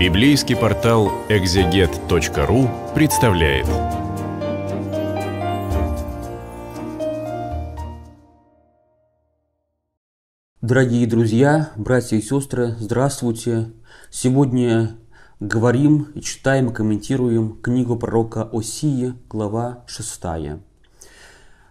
Библейский портал экзегет.ру представляет. Дорогие друзья, братья и сестры, здравствуйте! Сегодня говорим, читаем, и комментируем книгу пророка Осии, глава 6.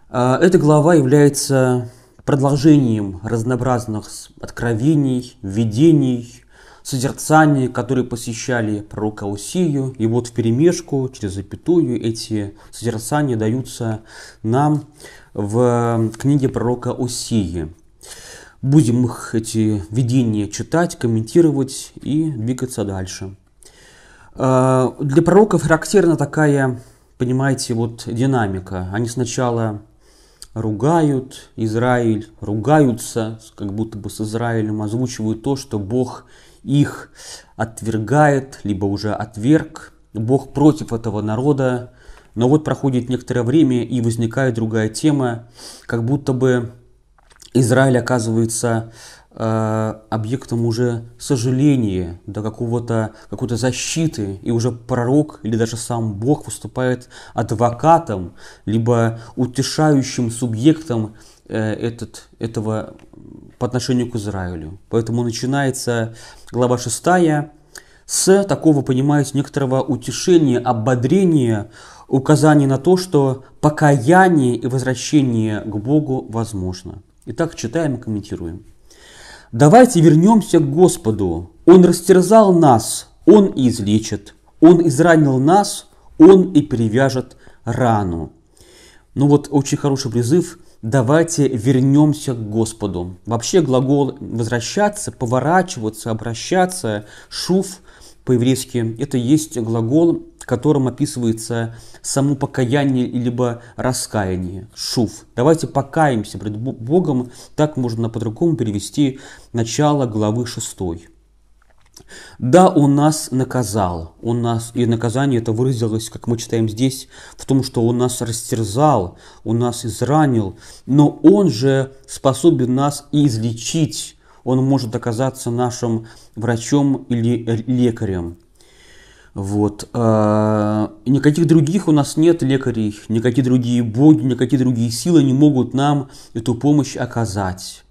А, эта глава является продолжением разнообразных откровений, видений, созерцания, которые посещали пророка Усию. И вот в перемешку, через запятую, эти созерцания даются нам в э, книге пророка Усии. Будем их, эти видения, читать, комментировать и двигаться дальше. Э, для пророков характерна такая, понимаете, вот динамика. Они сначала ругают Израиль, ругаются, как будто бы с Израилем озвучивают то, что Бог их отвергает, либо уже отверг. Бог против этого народа. Но вот проходит некоторое время и возникает другая тема, как будто бы Израиль оказывается Э, объектом уже сожаления, до какого-то какой-то защиты, и уже пророк или даже сам Бог выступает адвокатом, либо утешающим субъектом э, этот, этого по отношению к Израилю. Поэтому начинается глава 6 с такого, понимаете, некоторого утешения, ободрения, указания на то, что покаяние и возвращение к Богу возможно. Итак, читаем и комментируем. Давайте вернемся к Господу. Он растерзал нас, Он и излечит. Он изранил нас, Он и перевяжет рану. Ну вот очень хороший призыв «давайте вернемся к Господу». Вообще глагол «возвращаться», «поворачиваться», «обращаться», «шуф» по-еврейски – это есть глагол котором описывается само покаяние либо раскаяние, шуф. Давайте покаемся пред Богом, так можно по-другому перевести начало главы 6. Да, он нас наказал, он нас, и наказание это выразилось, как мы читаем здесь, в том, что он нас растерзал, он нас изранил, но он же способен нас излечить, он может оказаться нашим врачом или лекарем. Вот. А, никаких других у нас нет лекарей, никакие другие боги, никакие другие силы не могут нам эту помощь оказать.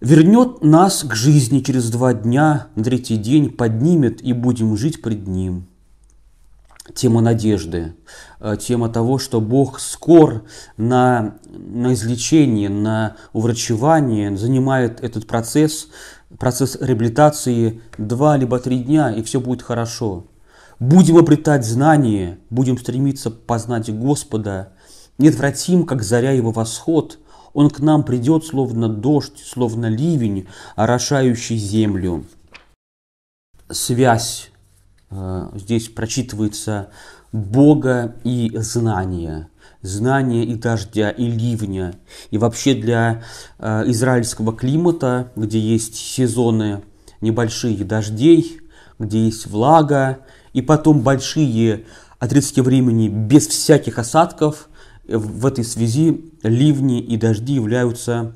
Вернет нас к жизни через два дня, на третий день поднимет и будем жить пред Ним тема надежды, э, тема того, что Бог скор на, на излечение, на уврачевание, занимает этот процесс, процесс реабилитации два либо три дня, и все будет хорошо. Будем обретать знания, будем стремиться познать Господа, неотвратим, как заря его восход, он к нам придет, словно дождь, словно ливень, орошающий землю. Связь Э, здесь прочитывается Бога и знания, знания и дождя, и ливня. И вообще для э, израильского климата, где есть сезоны небольшие дождей, где есть влага, и потом большие отрезки времени без всяких осадков, э, в этой связи ливни и дожди являются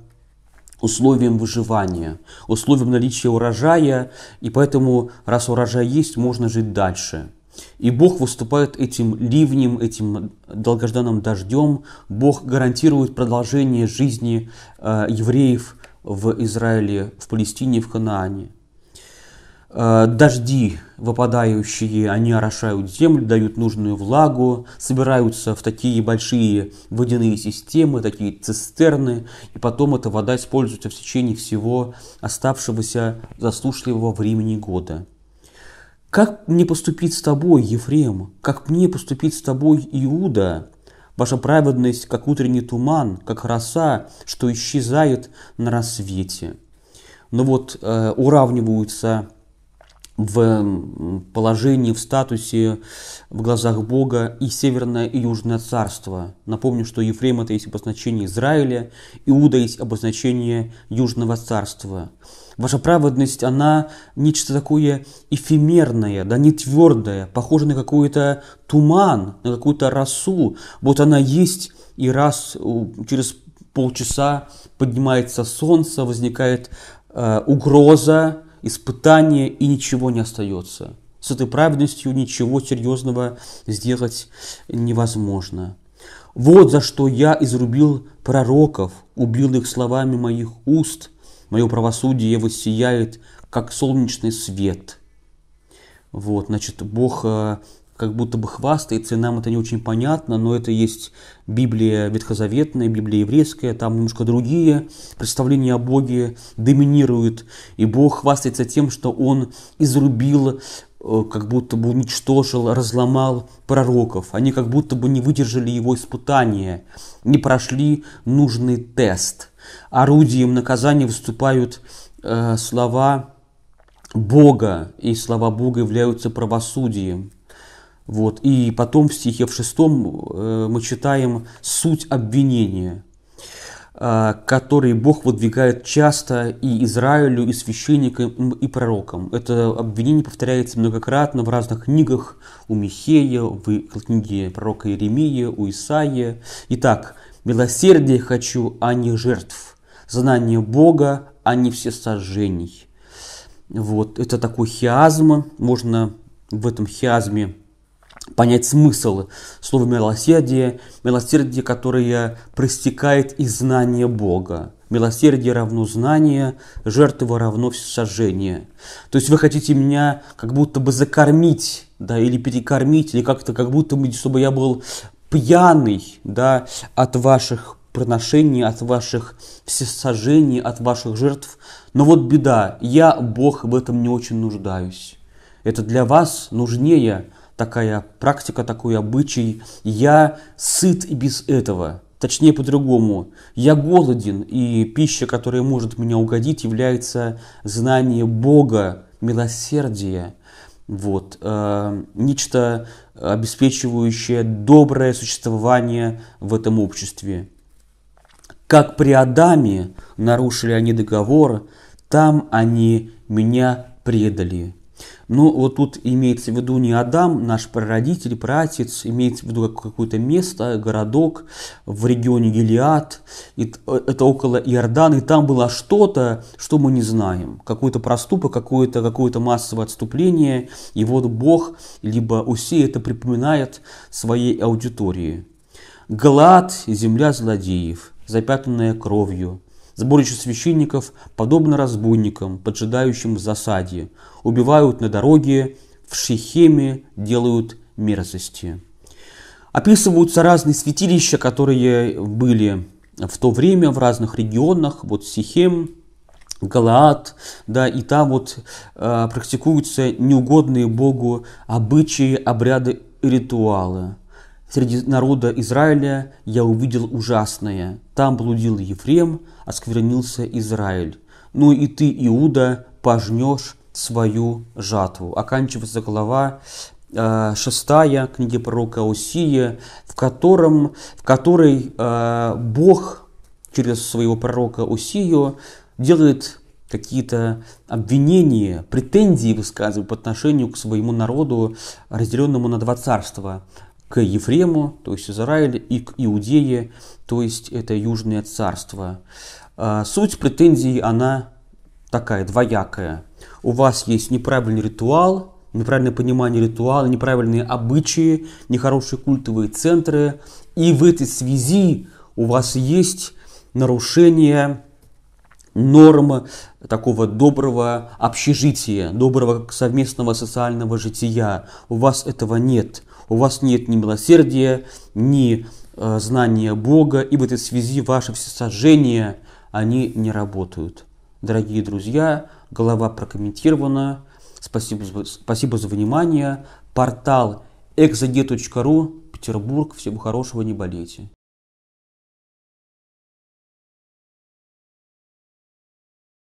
условием выживания, условием наличия урожая, и поэтому, раз урожай есть, можно жить дальше. И Бог выступает этим ливнем, этим долгожданным дождем. Бог гарантирует продолжение жизни э, евреев в Израиле, в Палестине, в Ханаане. Э, дожди выпадающие, они орошают землю, дают нужную влагу, собираются в такие большие водяные системы, такие цистерны, и потом эта вода используется в течение всего оставшегося засушливого времени года. «Как мне поступить с тобой, Ефрем? Как мне поступить с тобой, Иуда? Ваша праведность, как утренний туман, как роса, что исчезает на рассвете». Но ну вот э, уравниваются в положении, в статусе, в глазах Бога и Северное, и Южное царство. Напомню, что Ефрем – это есть обозначение Израиля, Иуда – есть обозначение Южного царства. Ваша праведность, она нечто такое эфемерное, да не твердое, похоже на какой-то туман, на какую-то росу. Вот она есть, и раз через полчаса поднимается солнце, возникает э, угроза, испытание и ничего не остается. С этой праведностью ничего серьезного сделать невозможно. Вот за что я изрубил пророков, убил их словами моих уст, мое правосудие воссияет, как солнечный свет. Вот, значит, Бог э, как будто бы хвастается, и нам это не очень понятно, но это есть Библия ветхозаветная, Библия еврейская, там немножко другие представления о Боге доминируют, и Бог хвастается тем, что Он изрубил э, как будто бы уничтожил, разломал пророков. Они как будто бы не выдержали его испытания, не прошли нужный тест. Орудием наказания выступают э, слова Бога, и слова Бога являются правосудием. Вот. И потом в стихе в шестом э, мы читаем суть обвинения, э, который Бог выдвигает часто и Израилю, и священникам, и пророкам. Это обвинение повторяется многократно в разных книгах у Михея, в книге пророка Иеремии, у Исаия. Итак, «Милосердие хочу, а не жертв, знание Бога, а не всесожжений». Вот, это такой хиазм, можно в этом хиазме понять смысл слова милосердие, милосердие, которое проистекает из знания Бога. Милосердие равно знание, жертва равно сожжение. То есть вы хотите меня как будто бы закормить, да, или перекормить, или как-то как будто бы, чтобы я был пьяный, да, от ваших приношений, от ваших всесожжений, от ваших жертв. Но вот беда, я, Бог, в этом не очень нуждаюсь. Это для вас нужнее, такая практика, такой обычай. Я сыт и без этого. Точнее, по-другому. Я голоден, и пища, которая может меня угодить, является знание Бога, милосердие. Вот. Э, нечто, обеспечивающее доброе существование в этом обществе. Как при Адаме нарушили они договор, там они меня предали. Но ну, вот тут имеется в виду не Адам, наш прародитель, пратец, имеется в виду какое-то место, городок в регионе Гелиад, э, это около Иордана, и там было что-то, что мы не знаем, какой-то проступок, какое-то какое массовое отступление, и вот Бог, либо Усей это припоминает своей аудитории. Глад, земля злодеев, запятнанная кровью – Сборище священников подобно разбойникам, поджидающим в засаде. Убивают на дороге, в Шихеме делают мерзости. Описываются разные святилища, которые были в то время в разных регионах. Вот Сихем, Галаад, да, и там вот э, практикуются неугодные Богу обычаи, обряды, ритуалы. Среди народа Израиля я увидел ужасное. Там блудил Ефрем, осквернился Израиль. Ну и ты, Иуда, пожнешь свою жатву. Оканчивается глава э, шестая книги пророка Осия, в, котором, в которой э, Бог через своего пророка Осию делает какие-то обвинения, претензии высказывает по отношению к своему народу, разделенному на два царства – к Ефрему, то есть Израиль, и к Иудее, то есть это Южное царство. А, суть претензии она такая, двоякая. У вас есть неправильный ритуал, неправильное понимание ритуала, неправильные обычаи, нехорошие культовые центры, и в этой связи у вас есть нарушение нормы такого доброго общежития, доброго совместного социального жития. У вас этого нет – у вас нет ни милосердия, ни э, знания Бога, и в этой связи ваши всесожжения, они не работают. Дорогие друзья, голова прокомментирована. Спасибо, спасибо за внимание. Портал exod.ru Петербург. Всего хорошего, не болейте.